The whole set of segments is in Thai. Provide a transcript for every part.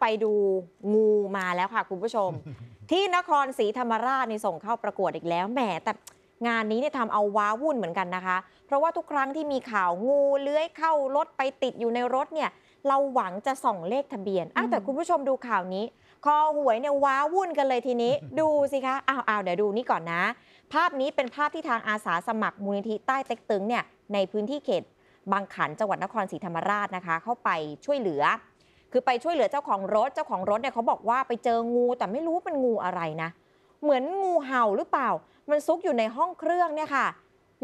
ไปดู งูมาแล้วค่ะ คุณผู้ชม ที่นครศรีธรรมราชนี่ส่งเข้าประกวดอีกแล้วแหมแต่งานนี้เนี่ยทำเอาว้าวุ่นเหมือนกันนะคะ เพราะว่าทุกครั้งที่มีข่าวงูเลื้อยเข้ารถไปติดอยู่ในรถเนี่ยเราหวังจะส่องเลขทะเบียนแต่คุณผู้ชมดูข่าวนี้คอหวยเนี่ยว้าวุ่นกันเลยทีนี้ ดูสิคะอ้าวอ้าวเดี๋ยวดูนี่ก่อนนะ ภาพนี้เป็นภาพที่ทางอาสาสมัครมูลนิธิใต้เต็กตึงเนี่ยในพื้นที่เขต บางขันจังหวัดนครศรีธรรมราชนะคะ เข้าไปช่วยเหลือคือไปช่วยเหลือเจ้าของรถ เจ้าของรถเนี่ยเขาบอกว่าไปเจองู แต่ไม่รู้เป็นงูอะไรนะ เหมือนงูเห่าหรือเปล่า มันซุกอยู่ในห้องเครื่องเนี่ยค่ะ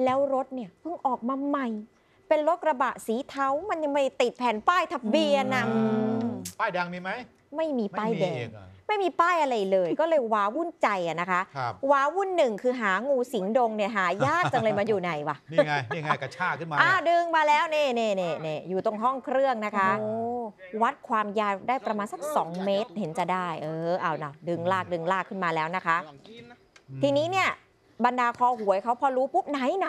แล้วรถเนี่ยเพิ่งออกมาใหม่เป็นรถกระบะสีเทา มันยังไม่ติดแผ่นป้ายทะเบียนนะป้ายดังมีไหม ไม่มีป้ายแดง ไม่มีป้ายอะไรเลย ก็เลยว้าวุ่นใจอะนะคะ ว้าวุ่นหนึ่งคือหางูสิงดงเนี่ยหายากจังเลยมาอยู่ไหนวะ นี่ไง นี่ไงกระชากขึ้นมาอ่าดึงมาแล้วเน่เน่เน่เน่อยู่ตรงห้องเครื่องนะคะ วัดความยาวได้ประมาณสัก 2 เมตรเห็นจะได้ เออ เอานะดึงลากดึงลากขึ้นมาแล้วนะคะ ทีนี้เนี่ยบรรดาคอหวยเขาพอรู้ปุ๊บไหนไหน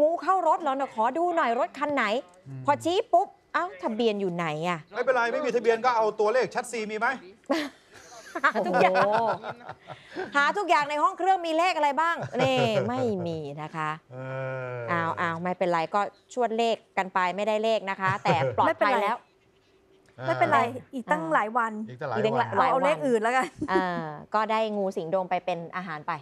งูเข้ารถแล้วเะขอดูหน่อยรถคันไหน พอชี้ปุ๊บเอ้าทะเบียนอยู่ไหนอ่ะ ไม่เป็นไรไม่มีทะเบียนก็เอาตัวเลขชัดซีมีไหมหาทุกอย่างหาทุกอย่างในห้องเครื่องมีเลขอะไรบ้างนี่ไม่มีนะคะเอ้าวอ้าวไม่เป็นไรก็ชวดเลขกันไปไม่ได้เลขนะคะ แต่ ปลอดภัยแล้ว ไม่เป็นไรอีกตั้งหลายวันอีกตั้งหลายวัน เอา เลขอื่นแล้วกันก็ได้งูสิงโดงไปเป็นอาหารไป